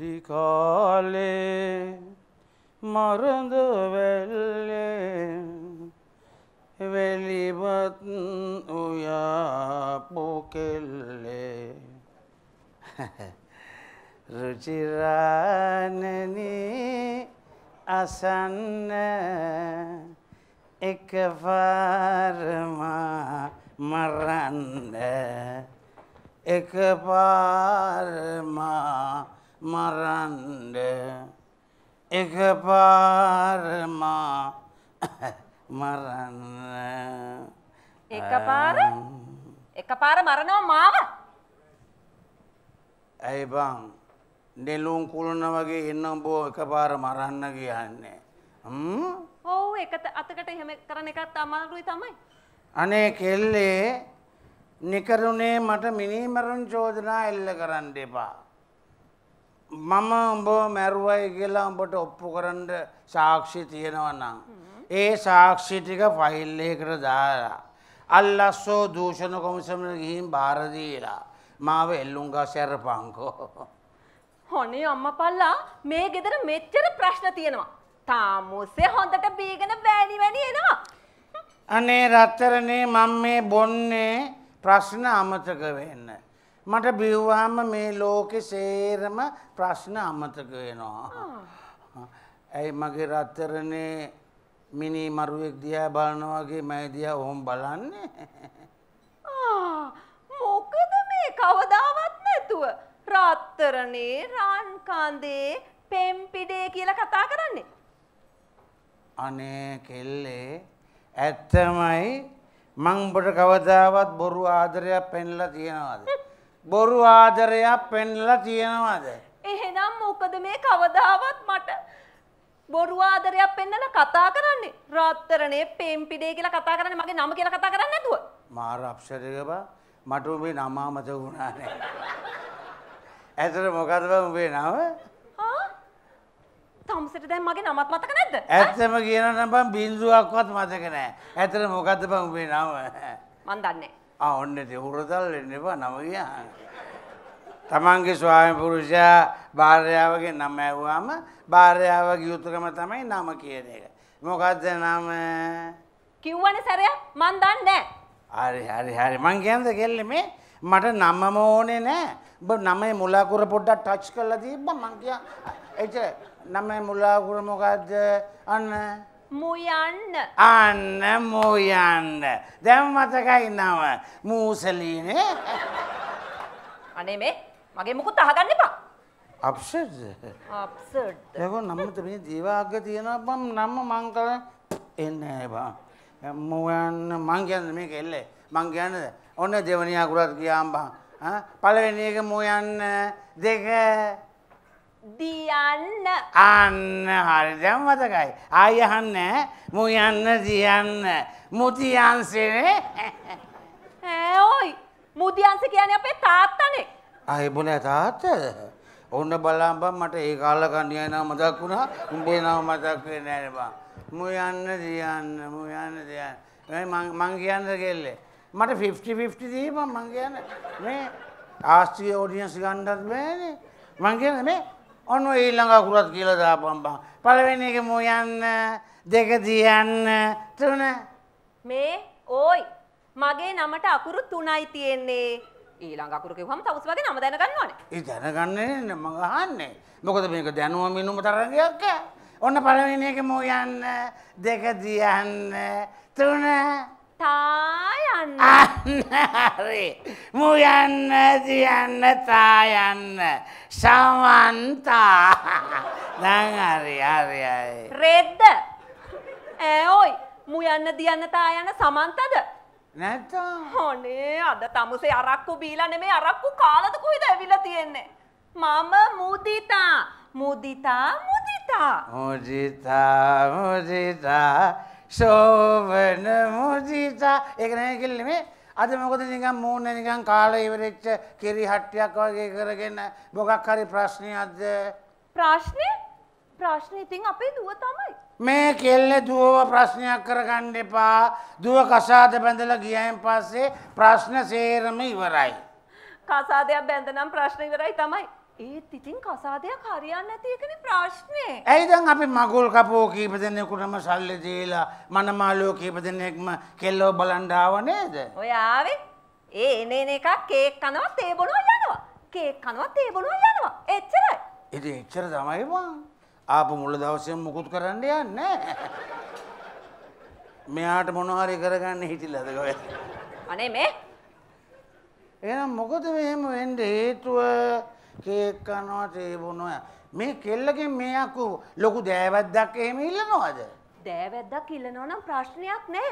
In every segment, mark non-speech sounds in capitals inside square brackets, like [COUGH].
अधिकाले मरंद वेले वेलीबत उयापोकेले [LAUGHS] रुचिरानेनी आसन एक बार मरन एक बार मा මරන්ඩ එක පාරමා [COUGHS] මරන්න එක පාර එක පාර මරණවා මාව ඇයි බං නෙලුම් කුළුණ වගේ එන්නම් බෝ එක පාර මරන්න කියන්නේ ඔවු එක අතකට එහෙම කරන එකත් අමාරුයි තමයි අනේ කෙල්ලේ නිකරුණේ මට මිනිමරුන් චෝදනා එල්ල කරන්න එපා මම උඹ මැරුවයි කියලා උඹට ඔප්පු කරන්න සාක්ෂි තියෙනවනම්. ඒ සාක්ෂිටික ෆයිල්ලයකට දාලා. අල්ලස්සෝ දූෂණ කොමිසමට ගිහින් භාරදීලා. මාව එල්ලුන්ගා සැර පංකෝ. හොනේ අම්ම පල්ලා මේ ගෙදර මෙච්චර ප්‍රශ්න තියෙනවා. තාමුස්සේ හොඳට බීගෙන බෑනි වැනි එනවා. අනේ රත්තරනේ මම මේ බොන්නේ ප්‍රශ්න අමතක වෙන්න. මට බිව්වහම මේ ලෝකෙ සේරම ප්‍රශ්න අමතක වෙනවා. ඇයි මගේ රත්තරනේ මිනි මරුවෙක් දිහා බලනවාගේ මයිදියා ඔහොම බලන්නේ. මොකද මේ කවදාවත් නැතුව. රත්තරනේ රාන්කාන්දේ පෙම්පිඩේ කියලා කතා කරන්නේ. අනේ කෙල්ලේ ඇත්තමයි මං උඹට කවදාවත් බොරු ආදරයක් පෙන්ලා තියනවාද? බොරු ආදරයක් පෙන්ලා තියෙනවද? එහෙනම් මොකද මේ කවදාවත් මට බොරු ආදරයක් පෙන්වලා කතා කරන්නේ? රාත්තරනේ පෙම්පිඩේ කියලා කතා කරන්නේ මගේ නම කියලා කතා කරන්නේ නැතුව. මාර අක්ෂරයක බා මට උඹේ නම මතක වුණා නෑ. ඇත්තට මොකද බා උඹේ නම? හා? තම්සෙට දැන් මගේ නමත් මතක නැද්ද? ඇත්තම කියනනම් බං බින්දුවක්වත් මතක නෑ. ඇත්තට මොකද්ද බං උඹේ නම? මන් දන්නේ නෑ. ආ ඔන්න දෙවුරදල් එන්න එපා නම ගියා. තමන්ගේ ස්වාමි පුරුෂයා භාර්යාවගේ නම ඇහුවාම භාර්යාවගේ යුතුයකම තමයි නම කියන එක. මොකද්ද නම? කිව්වනේ සරයා මන් දන්නේ නැහැ. හරි හරි හරි මං කියන්නේ කෙල්ලේ මේ මට නමම ඕනේ නැහැ. ඔබ නමේ මුලාකුර පොඩ්ඩක් ටච් කරලා දීපන් මං කිය. එච්චර නමේ මුලාකුර මොකද්ද? අන්න මුයන්න අන්න මුයන්න දැම් මතකයි නව මූසලීනේ අනේ මේ මගේ මුකුත් අහගන්න එපා අප්සර්ඩ් අප්සර්ඩ් ඒකෝ නම්මත මේ ජීවාග්ග තියෙනවා මම නම්ම මං කල එන්නේ නැහැ බා මුයන්න මං කියන්නේ මේක එල්ලේ මං කියන්නේ ඔන්න දෙවනියා කුරත් ගියාම් බා පළවෙනි එක මුයන්න දෙක දියන්න අන්න හරි දැන් මතකයි ආය අහන්න මු යන්න දියන්න මුතියන්සනේ ඕයි [LAUGHS] මුතියන්ස කියන්නේ අපේ තාත්තනේ අය බොනේ තාත්තද ඔන්න බලන්න බං මට ඒ කාල කණ්ඩියයි නම මතක් වුණා උඹේ නම මතක් වෙන්නේ නැහැ බං මු යන්න දියන්න මු යන්න දියන්න මං මං කියන්න කෙල්ලේ මට 50 50 දීපන් මං කියන්නේ මේ ආස්තිය ඔඩියන්ස් ගන්නත් බෑනේ මං කියන්නේ මේ ඔන්න ඊළඟ අකුරත් කියලා දාපම්බා. පළවෙනි එක මෝ යන්න, දෙක තියන්න, තුන. මේ ඕයි. මගේ නමට අකුරු තුනයි තියෙන්නේ. ඊළඟ අකුරු කිව්වම තවස් වගේ නම දැනගන්න ඕනේ. ඒ දැනගන්නේ නේ මම අහන්නේ. මොකද මේක දැනුම මිනුම තරගයක් ඔන්න පළවෙනි එක මෝ යන්න, දෙක තියන්න, තුන. තායන්න අන්නරි මුයන්න තියන්න තායන්න සමන්තා දංහරි හරියි රෙද්ද ඇෝයි මුයන්න දියන්න තායන්න සමන්තද නැත හොනේ අද තමුසේ අරක්කු බීලා නෙමේ අරක්කු කාලද කොයිද ඇවිල්ලා තියෙන්නේ මම මුදිතා මුදිතා මුදිතා මුදිතා මුදිතා සෝවන මුදිතා ඒක නෑ කියලා නෙමෙයි අද මොකද නිකන් මූණ නිකන් කාලේ ඉවරෙච්ච කිරි හට්ටියක් වගේ කරගෙන මොකක් හරි ප්‍රශ්නයක්ද ප්‍රශ්නේ ප්‍රශ්නේ ඉතින් අපේ දුව තමයි මේ කෙල්ල දුවව ප්‍රශ්නයක් කරගන්න එපා දුව කසාද බැඳලා ගියයින් පස්සේ ප්‍රශ්න සේරම ඉවරයි කසාදයක් බැඳනම් ප්‍රශ්න ඉවරයි තමයි ඒත් ඉතින් කසාදයක් හරියන්න ඇති එකන ප්‍රශ්නය. ඇයිදන් අපි මගුල් කපෝ කීප දෙන්නෙකුටම සල්ල දීලා මනමාලෝ කීප දෙන්නෙක්ම කෙල්ලෝ බලන්ඩාව නේද. ඔයාවෙ ඒ එනන එකක් කේක් කනවත් තේබොනෝ යනවා. කේක් කනවත් තේබොනෝ යනවා එච්චරයි. ඉති එච්චර තමයිවා ආපු මුල දවසය මුකුත් කරන්න යන්න. මෙයාට මොනහරි කරගන්න හිටිල්ලදකොය. අනේ මේ එනම් මොකද මෙහෙම වෙන්ඩ හේතුව කේක් කනවා තේ බොනවා. මේ කෙල්ලගෙන් මේ අකු ලොකු දෑවැද්දක් එහෙම ඉල්ලනවද? දෑවැද්දක් ඉල්ලනවා නම් ප්‍රශ්නයක් නෑ.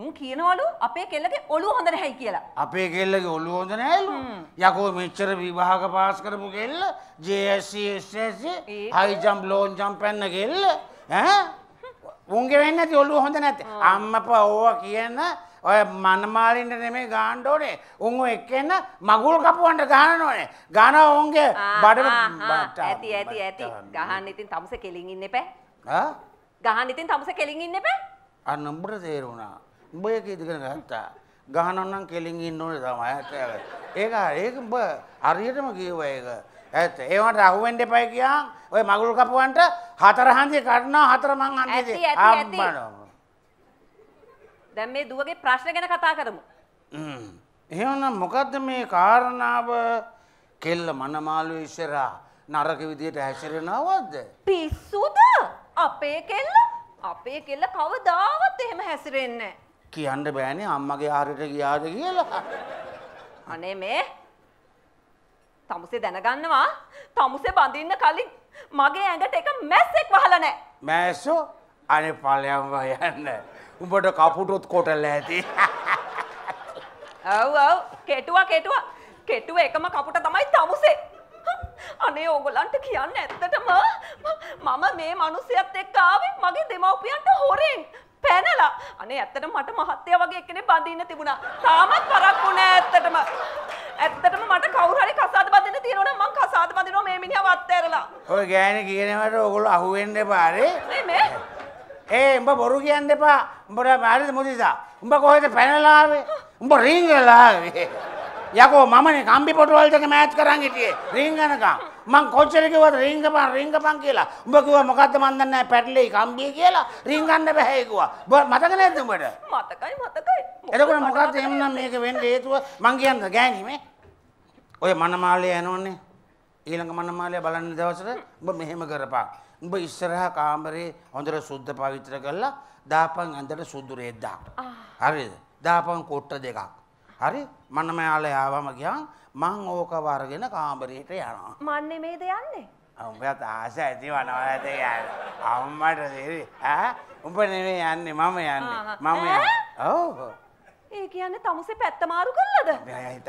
උන් කියනවලු අපේ කෙල්ලගේ ඔළුව හොඳ නැහැයි කියලා. අපේ කෙල්ලගේ ඔළුව හොඳ නැහැලු. යකෝ මෙච්චර විභාග පාස් කරපු කෙල්ල JSC SSC high jump long jump පැන්න කෙල්ල ඈ උන්ගේ වෙන්නේ නැති ඔළුව හොඳ නැත්තේ. අම්මපා ඕවා කියන ඔය මනමාලින්ට නෙමේ ගාණ්ඩ ඕනේ උන් එක්කන්න මගුල් කපුවන්ට ගහන ඕනේ ගන ඔවුන්ගේ බඩ ඇති ඇති ඇති ගහන්න ඉතින් තමස කෙලින් ඉන්න පැ ගහන්න ඉතින් තමස කෙලින් ඉන්න පැ අන්න උඹට තේරුණා උඹය ඉදිකර ගත්තා ගහනන්නම් කෙලින් ඉන්න ඕනේ තමයි ඇත ඒක ඒක උඹ හරියටම කියව ඒක ඇත ඒවට අහුවෙන්ඩ එපයි කියන් ඔය මගුල් කපුවන්ට හතර හන්දේ කරනවා හතර මං අන්නේ අම්බනවා දැන් මේ දුවගේ ප්‍රශ්න ගැන කතා කරමු. එහෙනම් මොකද්ද මේ කාරණාව කෙල්ල මනමාලු ඉස්සරහා නරක විදියට හැසිරෙනවද? පිස්සුද? අපේ කෙල්ල අපේ කෙල්ල කවදාවත් එහෙම හැසිරෙන්නේ කියන්න බෑනේ අම්මගේ ආරයට ගියාද කියලා. අනේ මේ තමුසේ දැනගන්නවා තමුසේ බඳින්න කලින් මගේ ඇඟට එක මැස්සෙක් වහලා නැහැ. මැස්සෝ අනේ පලයන්ව යන්න. උඹට කපුටොත් කොටල ඇති. ඔව් ඔව් කෙටුවා කෙටුවා. කෙටුව එකම කපුට තමයි තමුසේ. අනේ ඕගොල්ලන්ට කියන්න ඇත්තටම මම මේ මිනිස්සයත් එක්ක ආවේ මගේ දෙමව්පියන්ට හොරෙන් පැනලා. අනේ ඇත්තටම මට මහත්තයා වගේ එක්කනේ බඳින්න තිබුණා. තාමත් පරක්කු නෑ ඇත්තටම. ඇත්තටම මට කවුරු හරි කසාද බඳින්න තියෙනවා නම් මං කසාද බඳිනවා මේ මිනිහා වත් ඇරලා. ඔය ගෑණි කියනවට ඕගොල්ලෝ අහුවෙන්න එපානේ. නේ මේ ඒ උඹ බොරු කියන්න එපා. උඹට හරිද මුදිතා? උඹ කොහෙද පැනලා ආවේ? උඹ රින්ගලා ආවේ. යකෝ මමනේ කම්බි පොටවල් දෙක මෑච් කරන් හිටියේ රින්ගනකම්. මං කොච්චර කිව්වද රින්ගපන් රින්ගපන් කියලා. උඹ කිව්වා මොකද්ද මන් දන්නේ නැහැ පැටලෙයි කම්බිය කියලා. රින්ගන්න බෑ කිව්වා. මතක නැද්ද උඹට? මතකයි මතකයි. එතකොට මොකද්ද එහෙනම් මේක වෙන්න හේතුව මං කියන්න ගෑණිමේ. ඔය මනමාලය යනෝනේ. ඊළඟ මනමාලය බලන්න දවසට උඹ මෙහෙම කරපන්. උඹ ඉස්සරහා කාමරේ හොඳට සුද්ධ පවිත්‍ර කරලා දාපන් ඇඳට සුදු රෙද්දක්. හරිද? දාපන් කොට්ට දෙකක්. හරි? මන්න මයාලා යාවම ගියාන් මං ඕක වරගෙන කාමරේට යනවා. මන් නෙමේද යන්නේ? උඹට ආස ඇතිවනවා ඇති යන්නේ. අම්මට දෙරි ඈ උඹ නෙමෙයි යන්නේ මම යන්නේ. මම යන්නේ. ඔව්. ඒ කියන්නේ තමුසේ පැත්ත මාරු කළාද?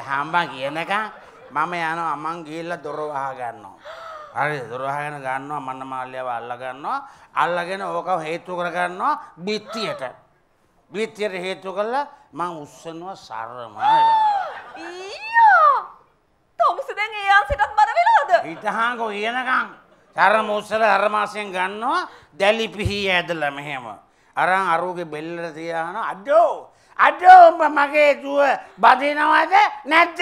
හම්බන් කියනකම් මම යනවා මං ගිහිල්ලා දොර වහ ගන්නවා. හරි දොරහගෙන ගන්නවා මන්න මාල්‍යව අල්ලගන්නවා අල්ලගෙන ඕක හේතු කරගන්නවා බිත්තියට බිත්තියට හේතු කළා මං උස්සනවා සරමයි ඊයෝ තොම්ස දැන් ඒ අංශයටත් බර වෙලාද හිතහාකෝ ඊනකම් සරම උස්සලා අරමාසයෙන් ගන්නවා දැලි පිහි ඇදලා මෙහෙම අරන් අරුගේ බෙල්ලට තියාන අඩෝ අඩෝ මගේ දුව බදිනවද නැද්ද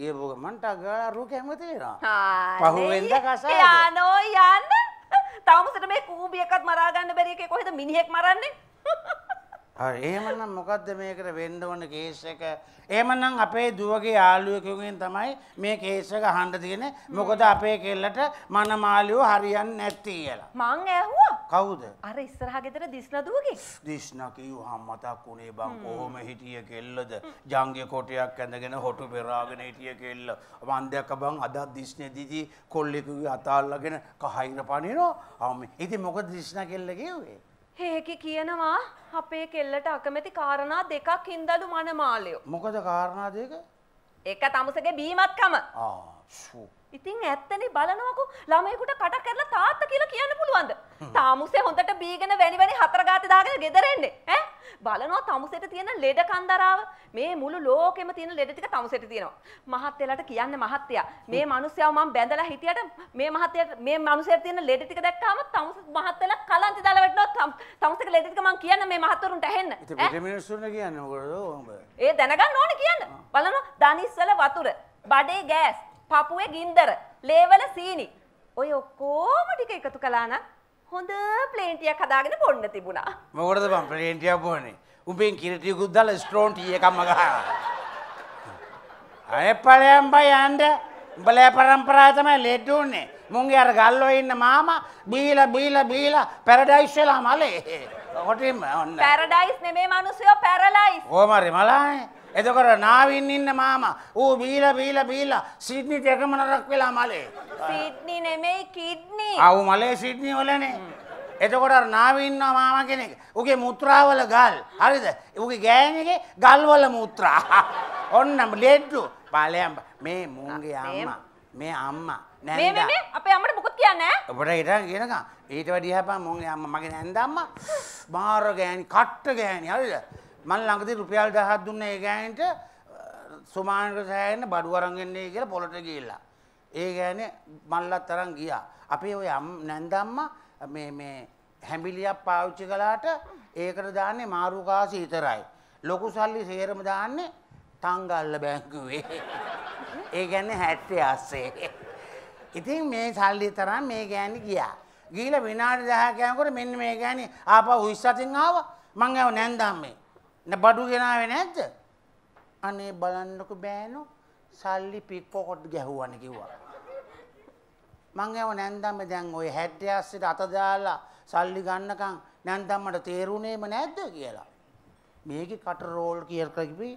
කියපුග මන්ට අගාරු කැමතිෙනවා පහුවෙන්ද කසා යානෝ යන්න තවමසට මේ කූබියකත් මරාගන්න බැරික කොහෙද මිනිහෙක් මරන්නේ [LAUGHS] එහෙමනම් මොකක්ද මේකට වෙන්න ඕන කේස් එක? එහෙමනම් අපේ දුවගේ යාළුවෙකුගෙන් තමයි මේ කේස් එක අහන්න තියෙන්නේ. මොකද අපේ කෙල්ලට මනමාලියෝ හරියන්නේ නැති කියලා. මං ඇහුවා. කවුද? අර ඉස්සරහ ගෙදර දිස්න දුවගේ. දිස්න කිව්වහම මතක් උනේ බං කොහොම හිටිය කෙල්ලද? ජංගේ කොටයක් ඇඳගෙන හොටු පෙරාගෙන හිටිය කෙල්ල. මං දැක්ක බං අද දිස්නේ දිදි කොල්ලෙකුගේ අතාල්ලාගෙන කහයිර පනිනවා. ආ මේ ඉතින් මොකද දිස්න කෙල්ල කිව්වේ? ඒකේ කියනවා අපේ කෙල්ලට අකමැති කාරණා දෙකක් හින්දලු මනමාලයෝ. මොකද කාරණා දෙක? එක තමුසගේ බීමත්කම. ආ. ඉතින් ඇත්තනේ බලනවකෝ ළමයෙකුට කට කරලා තාත්තා කියලා කියන්න පුළුවන්ද? තාමුසේ හොඳට බීගෙන වැනි වැනි හතර ගාතේ දාගෙන ගෙදර එන්නේ. ඈ? බලනවා තමුසෙට තියෙන ලෙඩ කන්දරාව මේ මුළු ලෝකෙම තියෙන ලෙඩ ටික තමුසෙට තියෙනවා මහත්තයලට කියන්න මහත්තයා මේ මිනිස්සයව මම බැඳලා හිටියට මේ මහත්තයාට මේ මිනිස්සයට තියෙන ලෙඩ ටික දැක්කම තමුස මහත්තයලා කලන්ති දාලා වැටෙනවා තමුසෙක ලෙඩ ටික මම කියන්න මේ මහත්වරුන්ට ඇහෙන්න ඈ මිනිස්සුන්ට කියන්න මොකද ඔබ ඒ දැනගන්න ඕනේ කියන්න බලනවා ධනිස්සල වතුර බඩේ ගෑස් පපුුවේ ගින්දර ලේවල සීනි ඔය ඔක්කෝම ටික එකතු කලානම් හොඳ ප්ලේන්ටියක් හදාගෙන බොන්න තිබුණා. මොකටද මම ප්ලේන්ටියක් බොන්නේ? උඹෙන් කිරිටියකුත් දාලා ස්ට්‍රෝන් ටී එකක්ම ගහනවා. අනේ පලයන් බය යන්න. උඹලේ પરම්පරාව තමයි ලෙඩ් උන්නේ. මුන්ගේ අර ගල්ලෝ ඉන්න මාමා බීලා බීලා බීලා පැරඩයිස් වෙලා මලේ. කොටින්ම ඔන්න. පැරඩයිස් නෙමේ මිනිස්සු පැරලයිස්. ඕමාරි මලානේ. එතකොට නාවින් ඉන්න මාමා ඌ බීලා බීලා බීලා සිඩ්නි දෙකමනරක් වෙලා මලේ. සිඩ්නි නෙමෙයි කිඩ්නි. ආ මලේ සිඩ්නි වලනේ. එතකොට නාවින්න මාම කෙනෙක් උගේ මුත්‍රාවල ගල් හරිද උගේ ගෑනගේ ගල්වල මුත්‍රා [LAUGHS] ඔන්න ලෙඩ්ඩු බලයම් මේ මුන්ගේ අම්මා මේ අම්මා නෑ මේ අපේ අම්මට මොකද කියන්නේ ඔබට ඊට කියනකම් ඊට වැඩිය හැපා මුන්ගේ අම්මා මගේ නැන්ද අම්මා මාර [SIGHS] ගෑණි කට්ට ගෑණි හරිද මන් ළඟදී රුපියල් 1000ක් දුන්න ඒ ගෑණිට සුමානට සෑහෙන්න බඩු අරන් එන්නේ කියලා පොලට ගිහිල්ලා. ඒ ගෑණි මල්ලත් අරන් ගියා. අපේ ওই නැන්දම්මා මේ මේ හැඹිලියක් පාවිච්චි කළාට ඒකට දාන්නේ මාරු කාසි විතරයි. ලොකු සල්ලි සේරම දාන්නේ තංගල්ල බැංකුවේ. ඒ කියන්නේ 78. ඉතින් මේ සල්ලි තරම් මේ ගෑණි ගියා. ගිහිල්ලා විනාඩි 10ක් යනකොට මෙන්න මේ ගෑණි ආපහු උස්සතින් ආවා. මං ආව නැන්දාම්මේ. බඩු ගෙනාවේ නැද්ද? අනේ බලන්නකො බෑනෝ. සල්ලි පික්කොකොට් ගැහුවානේ කිව්වා. මං යව නැන්දම දැන් ওই 70 80 අත දාලා සල්ලි ගන්නකම් නැන්දම්මට තේරුණේම නැද්ද කියලා. මේකේ කට රෝල් කියලා කිව්වේ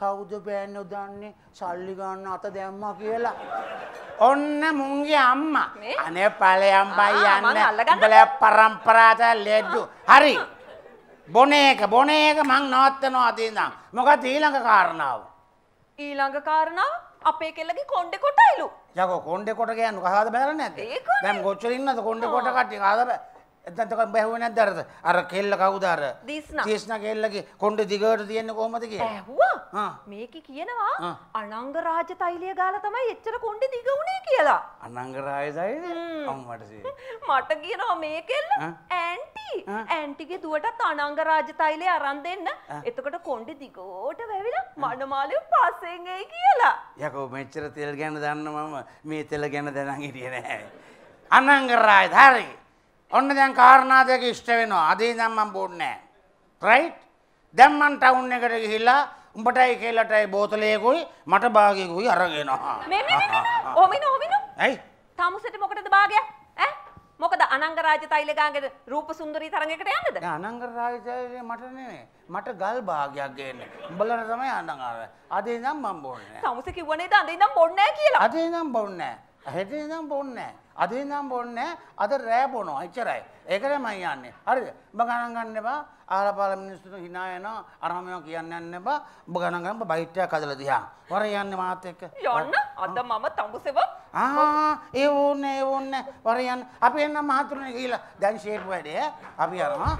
කවුද බෑනෝ දන්නේ සල්ලි ගන්න අත දැම්මා කියලා. ඔන්න මුන්ගේ අම්මා. අනේ ඵලයන් බයි යන්න. බලය පරම්පරාවට ලෙඩු. හරි. බොන එක බොන එක මං නවත්තනවා අද ඉඳන්. මොකද ඊළඟ කාරණාව. ඊළඟ කාරණාව අපේ කෙල්ලගේ කොණ්ඩේ කොටයිලු. යකෝ කොණ්ඩේ කොට කියන්නේ කහාද බැලන්නේ නැද්ද? දැන් කොච්චර ඉන්නද කොණ්ඩේ කොට කට්ටිය කහාද බැලන්නේ? එතන තකම් බැහුවේ නැද්ද අරද? අර කෙල්ල කවුද අර? දීස්නා. දීස්නා කෙල්ලගේ කොණ්ඩ දිගට තියෙන්නේ කොහමද කියලා? ඇහුවා. ආ. මේකේ කියනවා අනංගරාජ තෛලිය ගාලා තමයි එච්චර කොණ්ඩ දිග උනේ කියලා. අනංගරාජ තෛලිය? අම්මට සී. [LAUGHS] මට කියනවා මේ කෙල්ල ඇන්ටි. ඇන්ටිගේ දුවටත් අනංගරාජ තෛලිය අරන් දෙන්න. එතකොට කොණ්ඩ දිගට වැවිලා මනමාලිය පස්සෙන් එයි කියලා. යකෝ මෙච්චර තෙල් ගැන දන්න මම මේ තෙල් ගැන දැනන් හිටියේ නෑ. අනංගරාජ තෛලිය ඔන්න දැන් කාරණා දෙක ඉෂ්ට වෙනවා. අදී නම් මම බොන්නේ නැහැ. රයිට්? දැන් මං ටවුන් එකට ගිහිල්ලා උඹටයි කෙලටයි බෝතලයකුයි මට භාගයකුයි අරගෙන. මේ මේ ඔමිනු ඔමිනු. ඇයි? තමුසෙට මොකටද භාගයක්? ඈ? මොකද අනංග රාජ තෛලගාගේ රූප සුන්දරී තරඟයකට යන්නද? අනංග රාජ තෛලේ මට නෙමෙයි. මට ගල් භාගයක් ගේන්නේ. උඹලට තමයි අනංග රාජ. අද ඉඳන් මම බොන්නේ නැහැ. තමුසෙ කිව්වනේ ද අද ඉඳන් බොන්නේ නැහැ කියලා. අද ඉඳන් බොන්නේ නැහැ. හෙට ඉඳන් බොන්නේ නැහැ. අද ඉඳන් බොන්නේ අද රෑ බොනවා එච්චරයි. ඒකනේ මම යන්නේ. හරිද? ඔබ ගණන් ගන්න එපා. ආලපාල මිනිස්සුන්ට hina යනවා. අරමම කියන්න යන්න එපා. ඔබ ගණන් ගන්න ඔබ බයිට් එකක් හදලා දිහා. වර යන්නේ මාත් එක්ක. යන්න අද මම තඹසෙව ආ ඒ ඕනේ ඒ ඕනේ වර යන්න. අපි එන්න මහතුරුනේ ගිහිලා දැන් ෂේප් වැඩේ. අපි යනවා.